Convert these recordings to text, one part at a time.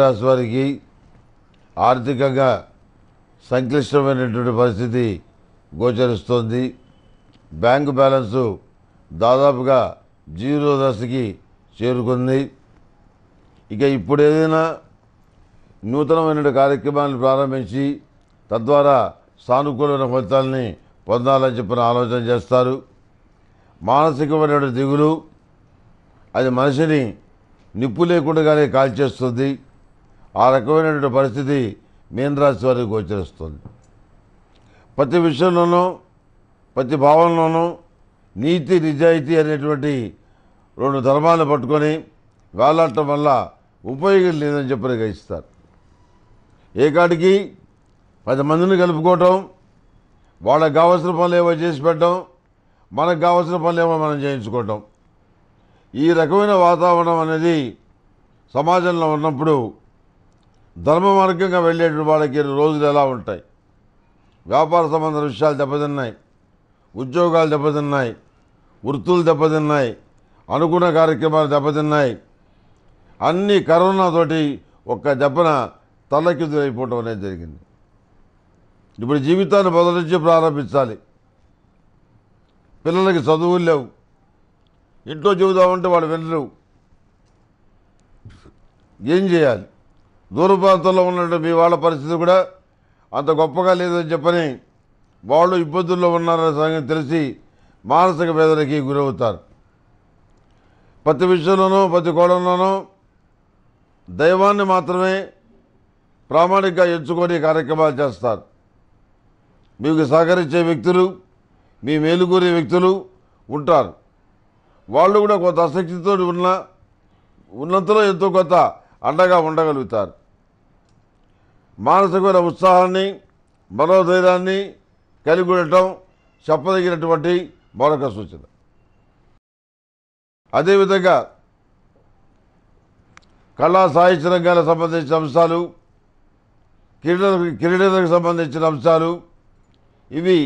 రాశి వారికి ఆర్థికంగా సంక్లిష్టమైనటువంటి పరిస్థితి గోచరిస్తోంది బ్యాంకు బ్యాలెన్సు దాదాపుగా జీరో దశకి చేరుకుంది ఇక ఇప్పుడు ఏదైనా నూతనమైన కార్యక్రమాలు ప్రారంభించి తద్వారా సానుకూలమైన ఫలితాలని పొందాలని చెప్పిన ఆలోచన చేస్తారు మానసికమైనటువంటి దిగులు అది మనిషిని నిప్పు లేకుండానే కాల్చేస్తుంది ఆ రకమైనటువంటి పరిస్థితి మీనరాశి వారికి గోచరిస్తుంది ప్రతి విషయంలోనూ ప్రతి భావనలోనూ నీతి నిజాయితీ అనేటువంటి రెండు ధర్మాలను పట్టుకొని వేలాడటం వల్ల ఉపయోగం లేదని చెప్పి గ్రహిస్తారు ఏకాడికి పది మందిని కలుపుకోవటం వాళ్ళకి కావాల్సిన పనులు ఏవో చేసి పెట్టడం మనకు కావాల్సిన పనులు ఏమో మనం చేయించుకోవటం ఈ రకమైన వాతావరణం అనేది సమాజంలో ఉన్నప్పుడు ధర్మ మార్గంగా వెళ్ళే వాళ్ళకి రోజులు ఎలా ఉంటాయి వ్యాపార సంబంధ విషయాలు దెబ్బతిన్నాయి ఉద్యోగాలు దెబ్బతిన్నాయి వృత్తులు దెబ్బతిన్నాయి అనుకున్న కార్యక్రమాలు దెబ్బతిన్నాయి అన్నీ కరోనాతోటి ఒక్క దెబ్బన అయిపోవటం అనేది జరిగింది ఇప్పుడు జీవితాన్ని మొదటి ప్రారంభించాలి పిల్లలకి చదువులు లేవు ఇంట్లో చదువుదామంటే వాళ్ళు వెళ్ళలేవు ఏం చేయాలి ప్రాంతంలో ఉన్నటువంటి మీ వాళ్ళ పరిస్థితి కూడా అంత గొప్పగా లేదని చెప్పని వాళ్ళు ఇబ్బందుల్లో ఉన్నారనే సంగతి తెలిసి మానసిక వేదనకి గురవుతారు ప్రతి విషయంలోనూ ప్రతి కోణంలోనూ దైవాన్ని మాత్రమే ప్రామాణికంగా ఎంచుకొని కార్యక్రమాలు చేస్తారు మీకు సహకరించే వ్యక్తులు మీ మేలుకూరే వ్యక్తులు ఉంటారు వాళ్ళు కూడా కొంత ఆసక్తితో ఉన్న ఉన్నంతలో ఎంతో కొంత అండగా ఉండగలుగుతారు మానసికమైన ఉత్సాహాన్ని మనోధైర్యాన్ని కలిగి ఉండటం చెప్పదగినటువంటి మరొక సూచన అదేవిధంగా కళా సాహిత్య రంగాలకు సంబంధించిన అంశాలు క్రీడలకు క్రీడలకు సంబంధించిన అంశాలు ఇవి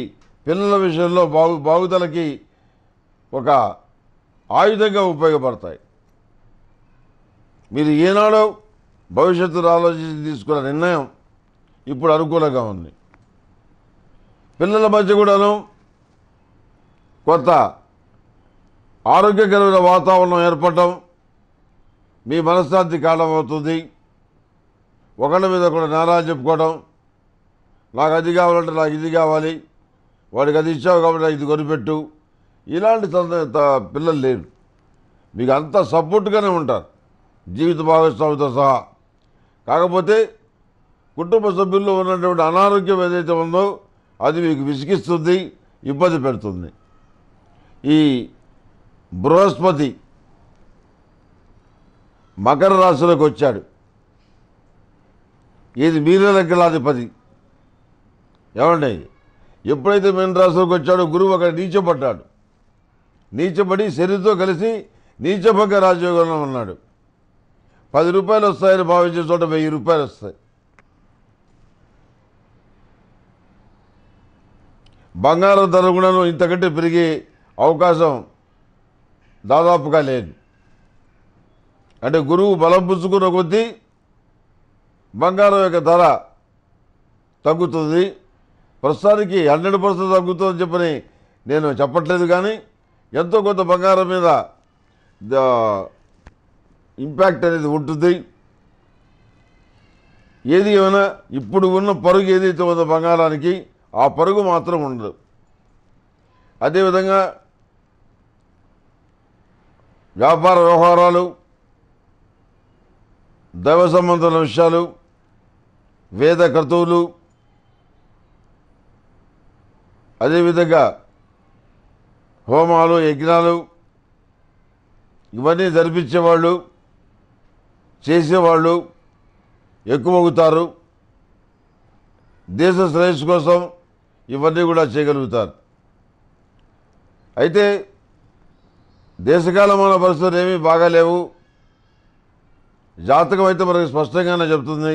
పిల్లల విషయంలో బాగు బాగుదలకి ఒక ఆయుధంగా ఉపయోగపడతాయి మీరు ఏనాడో భవిష్యత్తులో ఆలోచించి తీసుకున్న నిర్ణయం ఇప్పుడు అనుకూలంగా ఉంది పిల్లల మధ్య కూడాను కొంత ఆరోగ్యకరమైన వాతావరణం ఏర్పడటం మీ మనశ్శాంతి కాలం అవుతుంది ఒకళ్ళ మీద కూడా నారాజు చెప్పుకోవడం నాకు అది కావాలంటే నాకు ఇది కావాలి వాడికి అది ఇచ్చావు కాబట్టి నాకు ఇది కొనిపెట్టు ఇలాంటి పిల్లలు లేరు మీకు అంత సపోర్ట్గానే ఉంటారు జీవిత భాగస్వామితో సహా కాకపోతే కుటుంబ సభ్యుల్లో ఉన్నటువంటి అనారోగ్యం ఏదైతే ఉందో అది మీకు విసిగిస్తుంది ఇబ్బంది పెడుతుంది ఈ బృహస్పతి మకర రాశిలోకి వచ్చాడు ఇది మీన లగ్నాధిపతి ఏమండి ఎప్పుడైతే మీన రాశిలోకి వచ్చాడో గురువు అక్కడ నీచపడ్డాడు నీచపడి శరీరంతో కలిసి నీచభంగ రాజయోగంలో ఉన్నాడు పది రూపాయలు వస్తాయని భావించే చోట వెయ్యి రూపాయలు వస్తాయి బంగారం ధర కూడా ఇంతకంటే పెరిగే అవకాశం దాదాపుగా లేదు అంటే గురువు బలం పుచ్చుకున్న కొద్దీ బంగారం యొక్క ధర తగ్గుతుంది ప్రస్తుతానికి హండ్రెడ్ పర్సెంట్ తగ్గుతుందని చెప్పని నేను చెప్పట్లేదు కానీ ఎంతో కొంత బంగారం మీద ఇంపాక్ట్ అనేది ఉంటుంది ఏది ఏమైనా ఇప్పుడు ఉన్న పరుగు ఏదైతే ఉందో బంగారానికి ఆ పరుగు మాత్రం ఉండదు అదేవిధంగా వ్యాపార వ్యవహారాలు దైవ సంబంధమైన విషయాలు వేద క్రతువులు అదేవిధంగా హోమాలు యజ్ఞాలు ఇవన్నీ జరిపించేవాళ్ళు చేసేవాళ్ళు ఎక్కువగుతారు దేశ శ్రేయస్సు కోసం ఇవన్నీ కూడా చేయగలుగుతారు అయితే దేశకాలమైన పరిస్థితులు ఏమీ బాగాలేవు జాతకం అయితే మనకి స్పష్టంగానే చెబుతుంది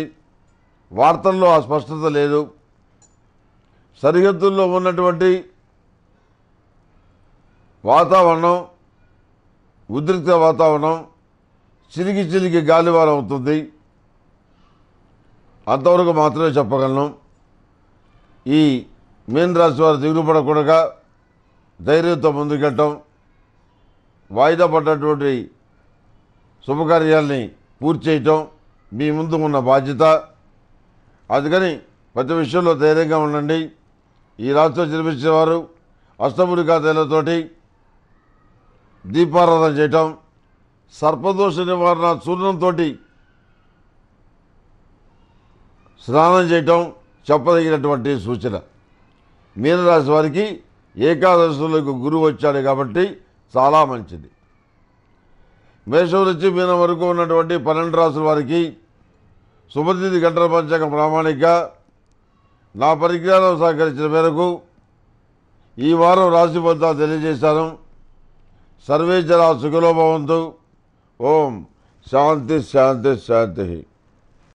వార్తల్లో ఆ స్పష్టత లేదు సరిహద్దుల్లో ఉన్నటువంటి వాతావరణం ఉద్రిక్త వాతావరణం చిలికి చిలికి గాలివారం అవుతుంది అంతవరకు మాత్రమే చెప్పగలను ఈ మీనరాశి వారు దిగులుపడకూడక ధైర్యంతో ముందుకెళ్ళటం వాయిదా పడ్డటువంటి శుభకార్యాల్ని పూర్తి చేయటం మీ ముందు ఉన్న బాధ్యత అందుకని ప్రతి విషయంలో ధైర్యంగా ఉండండి ఈ రాత్రిలో వారు అష్టముడి తేలతోటి దీపారాధన చేయటం సర్పదోష నివారణ చూర్ణంతో స్నానం చేయటం చెప్పదగినటువంటి సూచన మీనరాశి వారికి ఏకాదశులకు గురువు వచ్చాడు కాబట్టి చాలా మంచిది మేషం నుంచి మీనం వరకు ఉన్నటువంటి పన్నెండు రాసుల వారికి శుభతిథి గంటల పంచక ప్రామాణిక నా పరిజ్ఞానం సహకరించిన మేరకు ఈ వారం రాశి ఫలితాలు తెలియజేశాను సర్వే జనా సుఖలో భవంతు ఓం శాంతి శాంతి శాంతి